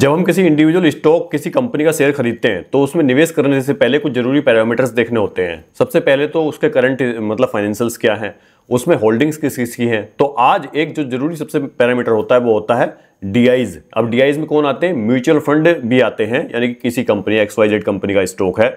जब हम किसी इंडिविजुअल स्टॉक किसी कंपनी का शेयर खरीदते हैं तो उसमें निवेश करने से पहले कुछ जरूरी पैरामीटर्स देखने होते हैं सबसे पहले तो उसके करंट मतलब फाइनेंशियल्स क्या हैं उसमें होल्डिंग्स किस किस की हैं तो आज एक जो जरूरी सबसे पैरामीटर होता है वो होता है डीआईज अब डीआईज में कौन आते हैं म्यूचुअल फंड भी आते हैं यानी कि किसी company x y z company का स्टॉक है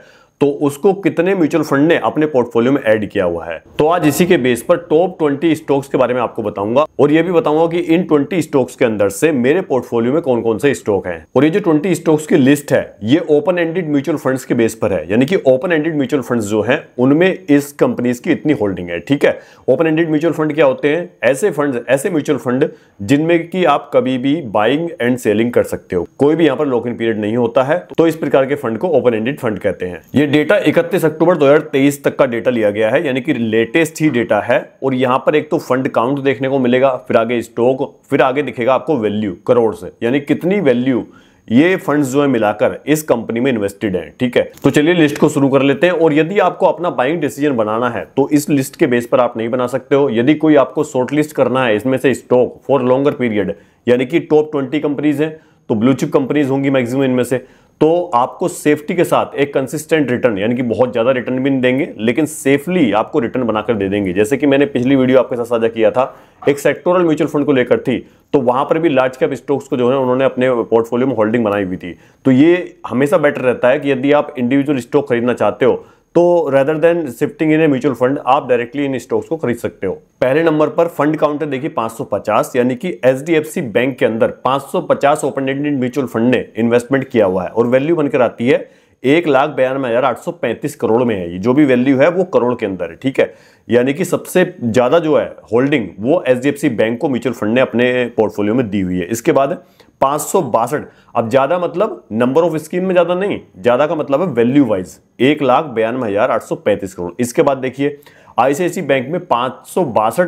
तो उसको कितने म्यूचुअल फंड ने अपने पोर्टफोलियो में ऐड किया हुआ है तो आज इसी के बेस पर टॉप ट्वेंटी स्टॉक्स के बारे में आपको बताऊंगा और ये भी बताऊंगा कि इन ट्वेंटी स्टॉक्स के अंदर से मेरे पोर्टफोलियो में कौन कौन से स्टॉक हैं और ये जो ट्वेंटी स्टॉक्स की लिस्ट है ये ओपन एंडेड म्यूचुअल फंड के बेस पर है यानी कि ओपन एंडेड म्यूचुअल फंड जो है उनमें इस कंपनीज की इतनी होल्डिंग है ठीक है ओपन एंडेड म्यूचुअल फंड क्या होते हैं ऐसे फंड ऐसे म्यूचुअल फंड जिनमें कि आप कभी भी बाइंग एंड सेलिंग कर सकते हो कोई भी यहां पर लॉक इन पीरियड नहीं होता है तो इस प्रकार के फंड को ओपन एंडेड फंड कहते हैं ये डेटा 31 अक्टूबर 2023 तक का डेटा लिया गया है यानी कि लेटेस्ट ही डेटा है और यहाँ पर एक तो फंड काउंट देखने को मिलेगा फिर आगे स्टॉक फिर आगे दिखेगा आपको वैल्यू करोड़ से यानी कितनी वैल्यू ये फंड्स जो है मिलाकर इस कंपनी में इन्वेस्टेड हैं ठीक है तो चलिए लिस्ट को शुरू कर लेते हैं और यदि आपको अपना बाइंग डिसीजन बनाना है तो इस लिस्ट के बेस पर आप नहीं बना सकते हो यदि कोई आपको शॉर्ट लिस्ट करना है इसमें से स्टॉक फॉर लॉन्गर पीरियड यानी कि टॉप ट्वेंटी कंपनीज हैं तो ब्लू चिप कंपनीज होंगी मैक्सिमम इनमें से तो आपको सेफ्टी के साथ एक कंसिस्टेंट रिटर्न यानी कि बहुत ज़्यादा रिटर्न भी नहीं देंगे लेकिन सेफली आपको रिटर्न बनाकर दे देंगे जैसे कि मैंने पिछली वीडियो आपके साथ साझा किया था एक सेक्टोरल म्यूचुअल फंड को लेकर थी तो वहां पर भी लार्ज कैप स्टॉक्स को जो है उन्होंने अपने पोर्टफोलियो में होल्डिंग बनाई हुई थी तो ये हमेशा बेटर रहता है कि यदि आप इंडिविजुअल स्टॉक खरीदना चाहते हो तो rather than shifting in a mutual fund आप डायरेक्टली इन स्टॉक्स को खरीद सकते हो पहले नंबर पर फंड काउंटर देखिए 550 यानी कि एच बैंक के अंदर 550 ओपन एंडेड म्यूचुअल फंड ने इन्वेस्टमेंट किया हुआ है और वैल्यू बनकर आती है एक लाख बयानवे हजार आठ सौ पैंतीस करोड़ में है ये जो भी वैल्यू है वो करोड़ के अंदर है ठीक है यानी कि सबसे ज्यादा जो है होल्डिंग वो एच बैंक को म्यूचुअल फंड ने अपने पोर्टफोलियो में दी हुई है इसके बाद पांच अब ज्यादा मतलब नंबर ऑफ स्कीम में ज्यादा नहीं ज्यादा का मतलब है वैल्यू वाइज एक लाख बयानवे हजार आठ सौ पैंतीस करोड़ इसके बाद देखिए आईसीआईसी बैंक में पांच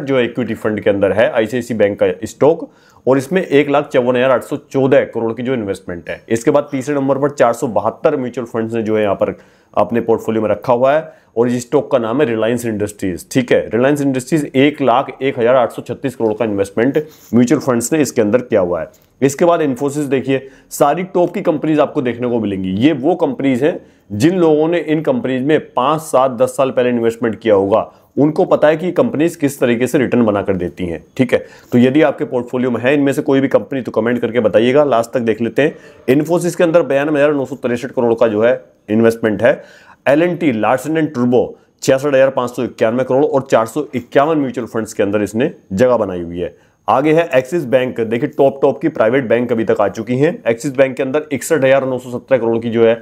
जो इक्विटी फंड के अंदर है आईसीआईसी बैंक का स्टॉक और इसमें एक लाख चौवन हजार आठ सौ चौदह करोड़ की जो इन्वेस्टमेंट है इसके बाद तीसरे नंबर पर चार सौ बहत्तर म्यूचुअल फंड्स ने जो है यहाँ पर अपने पोर्टफोलियो में रखा हुआ है और इस स्टॉक का नाम है रिलायंस इंडस्ट्रीज ठीक है रिलायंस इंडस्ट्रीज एक लाख एक हजार आठ सौ छत्तीस करोड़ का इन्वेस्टमेंट म्यूचुअल फंड्स ने इसके अंदर किया हुआ है इसके बाद इन्फोसिस देखिए सारी टॉप की कंपनीज आपको देखने को मिलेंगी ये वो कंपनीज हैं जिन लोगों ने इन कंपनीज में पांच सात दस साल पहले इन्वेस्टमेंट किया होगा उनको पता है कि कंपनीज किस तरीके से रिटर्न बनाकर देती हैं ठीक है तो यदि आपके पोर्टफोलियो में है इनमें से कोई भी कंपनी तो कमेंट करके बताइएगा लास्ट तक देख लेते हैं इन्फोसिस के अंदर बयान हजार करोड़ का जो है इन्वेस्टमेंट है L N T Larsen and ट्रबो छियासठ हज़ार पांच सौ इक्यानवे करोड़ और चार सौ इक्यावन म्यूचुअल फंड्स के अंदर इसने जगह बनाई हुई है आगे है एक्सिस बैंक देखिए टॉप टॉप की प्राइवेट बैंक अभी तक आ चुकी हैं एक्सिस बैंक के अंदर इकसठ हज़ार नौ सौ सत्रह करोड़ की जो है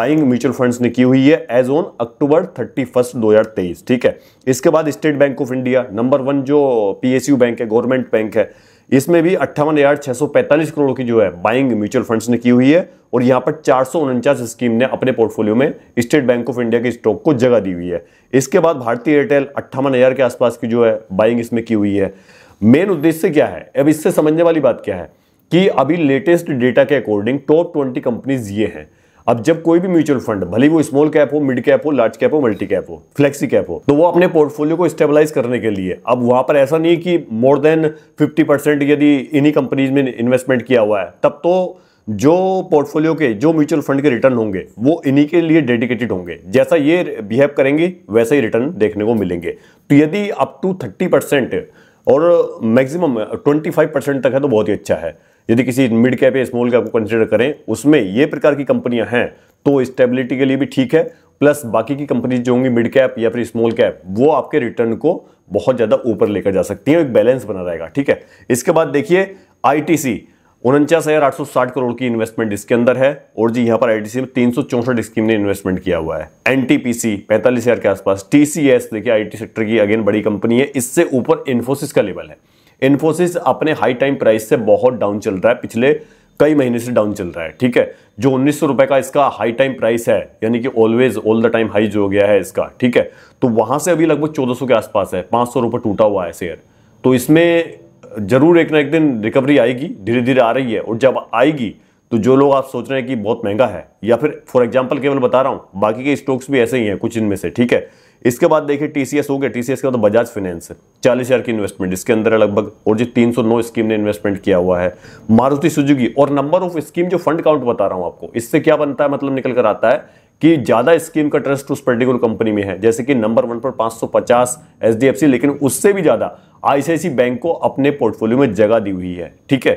बाइंग म्यूचुअल फंड्स ने की हुई है as on October thirty first दो हज़ार तेईस ठीक है इसके बाद State Bank of India number one जो पीएसयू बैंक है गवर्नमेंट बैंक है इसमें भी अट्ठावन हजार छह सौ पैंतालीस करोड़ की जो है बाइंग म्यूचुअल फंड्स ने की हुई है और यहां पर चार सौ उनचास स्कीम ने अपने पोर्टफोलियो में स्टेट बैंक ऑफ इंडिया के स्टॉक को जगह दी हुई है इसके बाद भारतीय एयरटेल अट्ठावन हजार के आसपास की जो है बाइंग इसमें की हुई है मेन उद्देश्य क्या है अब इससे समझने वाली बात क्या है कि अभी लेटेस्ट डेटा के अकॉर्डिंग टॉप ट्वेंटी कंपनीज ये हैं अब जब कोई भी म्यूचुअल फंड भले वो स्मॉल कैप हो मिड कैप हो लार्ज कैप हो मल्टी कैप हो फ्लेक्सी कैप हो तो वो अपने पोर्टफोलियो को स्टेबलाइज करने के लिए अब वहां पर ऐसा नहीं कि मोर देन फिफ्टी परसेंट यदि इन्हीं कंपनीज में इन्वेस्टमेंट किया हुआ है तब तो जो पोर्टफोलियो के जो म्यूचुअल फंड के रिटर्न होंगे वो इन्हीं के लिए डेडिकेटेड होंगे जैसा ये बिहेव करेंगे वैसा ही रिटर्न देखने को मिलेंगे तो यदि अप टू थर्टी परसेंट और मैक्सिमम ट्वेंटी फाइव परसेंट तक है तो बहुत ही अच्छा है यदि किसी मिड कैप या स्मॉल कैप को कंसिडर करें उसमें ये प्रकार की कंपनियां हैं तो स्टेबिलिटी के लिए भी ठीक है प्लस बाकी की कंपनीज जो होंगी मिड कैप या फिर स्मॉल कैप वो आपके रिटर्न को बहुत ज़्यादा ऊपर लेकर जा सकती है एक बैलेंस बना रहेगा ठीक है इसके बाद देखिए आई टी सी उनचास हज़ार आठ सौ साठ करोड़ की इन्वेस्टमेंट इसके अंदर है और जी यहां पर सी में तीन सौ चौसठ स्कीम ने इन्वेस्टमेंट किया हुआ है एनटीपीसी पैंतालीस हज़ार के आसपास टीसीएस देखिए टी सेक्टर की अगेन बड़ी कंपनी है इससे ऊपर इन्फोसिस का लेवल है इन्फोसिस अपने हाई टाइम प्राइस से बहुत डाउन चल रहा है पिछले कई महीने से डाउन चल रहा है ठीक है जो उन्नीस सौ रुपए का इसका हाई टाइम प्राइस है यानी कि always all the time high जो हो गया है इसका ठीक है तो वहां से अभी लगभग चौदह सौ के आसपास है पाँच सौ रुपये टूटा हुआ है शेयर तो इसमें जरूर एक ना एक दिन रिकवरी आएगी धीरे धीरे आ रही है और जब आएगी तो जो लोग आप सोच रहे हैं कि बहुत महंगा है या फिर फॉर एग्जाम्पल केवल बता रहा हूँ बाकी के स्टॉक्स भी ऐसे ही हैं कुछ इनमें से ठीक है इसके बाद देखिए टीसीएस हो गया टीसीएस के बाद बजाज तो फाइनेंस है चालीस हज़ार की इन्वेस्टमेंट इसके अंदर लगभग और जो 309 स्कीम ने इन्वेस्टमेंट किया हुआ है मारुति सुजुकी और नंबर ऑफ स्कीम जो फंड काउंट बता रहा हूं आपको इससे क्या बनता है मतलब निकल कर आता है कि ज़्यादा स्कीम का ट्रस्ट उस पर्टिकुलर कंपनी में है जैसे कि नंबर वन पर 550 सौ लेकिन उससे भी ज़्यादा आईसीआईसी बैंक को अपने पोर्टफोलियो में जगह दी हुई है ठीक है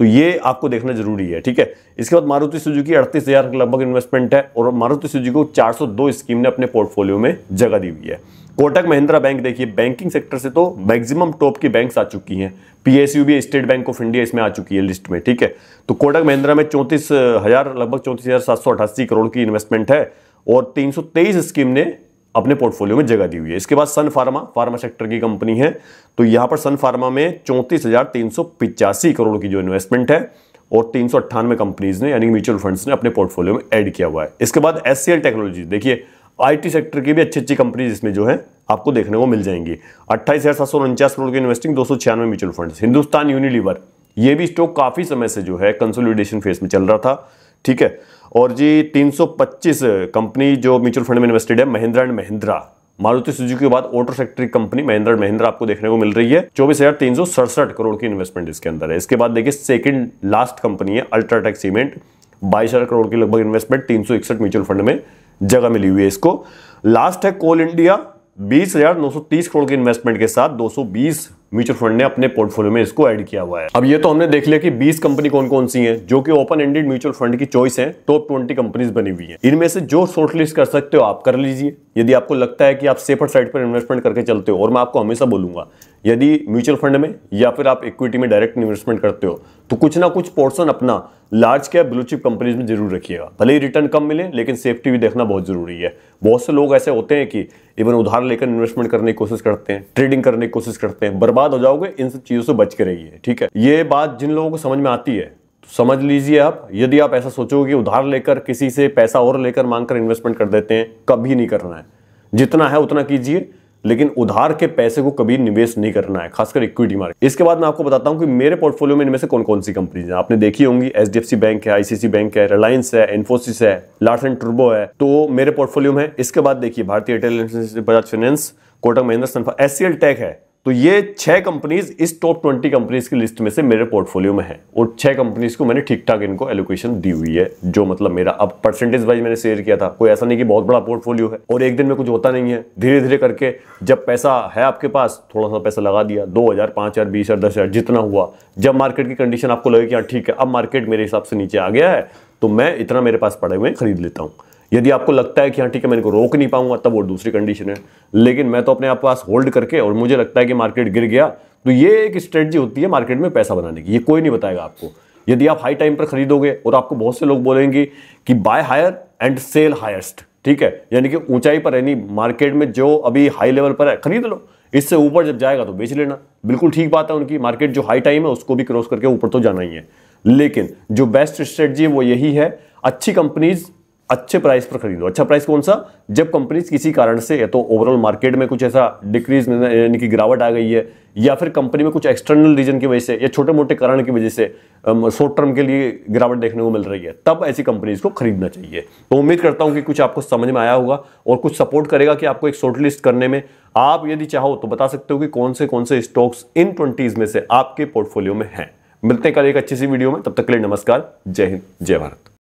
तो ये आपको देखना जरूरी है ठीक है इसके बाद मारुति सुजुकी अड़तीस हज़ार लगभग इन्वेस्टमेंट है और मारुति सुजुकी को 402 स्कीम ने अपने पोर्टफोलियो में जगह दी हुई है कोटक महिंद्रा बैंक देखिए बैंकिंग सेक्टर से तो मैक्सिमम टॉप की बैंक्स आ चुकी हैं पीएसयू भी स्टेट बैंक ऑफ इंडिया इसमें आ चुकी है लिस्ट में ठीक है तो कोटक महिंद्रा में चौंतीस हज़ार लगभग चौंतीस हज़ार सात सौ अठासी करोड़ की इन्वेस्टमेंट है और तीन स्कीम ने अपने पोर्टफोलियो में जगह दी हुई है इसके बाद सन फार्मा फार्मा सेक्टर की कंपनी है तो यहां पर सन फार्मा में चौंतीस करोड़ की जो इन्वेस्टमेंट है और तीन सौ अट्ठानवे कंपनीज ने यानी म्यूचुअल फंड्स ने अपने पोर्टफोलियो में ऐड किया हुआ है इसके बाद एस टेक्नोलॉजी देखिए आईटी सेक्टर की भी अच्छी अच्छी कंपनीज इसमें जो है आपको देखने को मिल जाएंगी अट्ठाईस हजार सात सौ उनचास करोड़ की इन्वेस्टिंग दो सौ छियानवे म्यूचुअल फंड हिंदुस्तान यूनिलीवर ये भी स्टॉक काफी समय से जो है कंसोलिडेशन फेज में चल रहा था ठीक है और जी 325 कंपनी जो म्यूचुअल फंड में इन्वेस्टेड है महिंद्रा एंड महिंद्रा मारुति सुजुकी के बाद ऑटो सेक्टर की कंपनी महिंद्रा महिंद्रा आपको देखने को मिल रही है चौबीस हजार तीन सड़सठ करोड़ की इन्वेस्टमेंट इसके अंदर है इसके बाद देखिए सेकंड लास्ट कंपनी है अल्ट्राटेक सीमेंट बाईस हजार करोड़ की लगभग इन्वेस्टमेंट तीन सौ इकसठ म्यूचुअल फंड में जगह मिली हुई है इसको लास्ट है कोल इंडिया बीस हजार नौ सौ तीस करोड़ की इन्वेस्टमेंट के साथ दो सौ बीस म्यूचुअल फंड ने अपने पोर्टफोलियो में इसको ऐड किया हुआ है अब ये तो हमने देख लिया कि 20 कंपनी कौन कौन सी हैं जो कि ओपन एंडेड म्यूचुअल फंड की चॉइस है टॉप 20 कंपनीज बनी हुई है इनमें से जो शॉर्ट लिस्ट कर सकते हो आप कर लीजिए यदि आपको लगता है कि आप सेफर साइड पर इन्वेस्टमेंट करके चलते हो और मैं आपको हमेशा बोलूंगा यदि म्यूचुअल फंड में या फिर आप इक्विटी में डायरेक्ट इन्वेस्टमेंट करते हो तो कुछ ना कुछ पोर्सन अपना large cap blue chip companies में जरूर रखिएगा भले ही रिटर्न कम मिले लेकिन सेफ्टी भी देखना बहुत जरूरी है बहुत से लोग ऐसे होते हैं कि इवन उधार लेकर इन्वेस्टमेंट करने की कोशिश करते हैं ट्रेडिंग करने की कोशिश करते हैं बर्बाद हो जाओगे इन सब चीज़ों से बच के रहिए ठीक है ये बात जिन लोगों को समझ में आती है तो समझ लीजिए आप यदि आप ऐसा सोचोगे कि उधार लेकर किसी से पैसा और लेकर मांग कर इन्वेस्टमेंट कर देते हैं कभी नहीं करना है जितना है उतना कीजिए लेकिन उधार के पैसे को कभी निवेश नहीं करना है खासकर इक्विटी मार्केट इसके बाद मैं आपको बताता हूं कि मेरे पोर्टफोलियो में इनमें से कौन कौन सी कंपनीज हैं आपने देखी होंगी एच बैंक है आईसीसी बैंक है रिलायंस है इन्फोसिस है लार्स एंड ट्रबो है तो मेरे पोर्टफोलियो में इसके बाद देखिए Bharti Airtel Bajaj Finance Kotak Mahindra Sun Pharma S tech है तो ये छह कंपनीज इस टॉप ट्वेंटी कंपनीज की लिस्ट में से मेरे पोर्टफोलियो में है और छह कंपनीज को मैंने ठीक ठाक इनको एलोकेशन दी हुई है जो मतलब मेरा अब परसेंटेज वाइज मैंने शेयर किया था कोई ऐसा नहीं कि बहुत बड़ा पोर्टफोलियो है और एक दिन में कुछ होता नहीं है धीरे धीरे करके जब पैसा है आपके पास थोड़ा सा पैसा लगा दिया दो हजार पाँच हजार बीस हजार दस हजार जितना हुआ जब मार्केट की कंडीशन आपको लगे कि हाँ ठीक है अब मार्केट मेरे हिसाब से नीचे आ गया है तो मैं इतना मेरे पास पड़े हुए खरीद लेता हूँ यदि आपको लगता है कि हाँ ठीक है मैं इनको रोक नहीं पाऊंगा तब वो दूसरी कंडीशन है लेकिन मैं तो अपने आप पास होल्ड करके और मुझे लगता है कि मार्केट गिर गया तो ये एक स्ट्रेटजी होती है मार्केट में पैसा बनाने की ये कोई नहीं बताएगा आपको यदि आप हाई टाइम पर खरीदोगे और आपको बहुत से लोग बोलेंगे कि buy higher and sell highest ठीक है यानी कि ऊंचाई पर यानी मार्केट में जो अभी हाई लेवल पर है खरीद लो इससे ऊपर जब जाएगा तो बेच लेना बिल्कुल ठीक बात है उनकी मार्केट जो हाई टाइम है उसको भी क्रॉस करके ऊपर तो जाना ही है लेकिन जो बेस्ट स्ट्रेटजी है वो यही है अच्छी कंपनीज अच्छे प्राइस पर खरीदो अच्छा प्राइस कौन सा जब कंपनीज किसी कारण से या तो ओवरऑल मार्केट में कुछ ऐसा डिक्रीज यानी कि गिरावट आ गई है या फिर कंपनी में कुछ एक्सटर्नल रीजन की वजह से या छोटे मोटे कारण की वजह से शॉर्ट टर्म के लिए गिरावट देखने को मिल रही है तब ऐसी कंपनीज को खरीदना चाहिए तो उम्मीद करता हूँ कि कुछ आपको समझ में आया होगा और कुछ सपोर्ट करेगा कि आपको एक शॉर्ट लिस्ट करने में आप यदि चाहो तो बता सकते हो कि कौन से कौन से स्टॉक्स इन ट्वेंटीज में से आपके पोर्टफोलियो में हैं मिलते हैं कल एक अच्छी सी वीडियो में तब तक के लिए नमस्कार जय हिंद जय भारत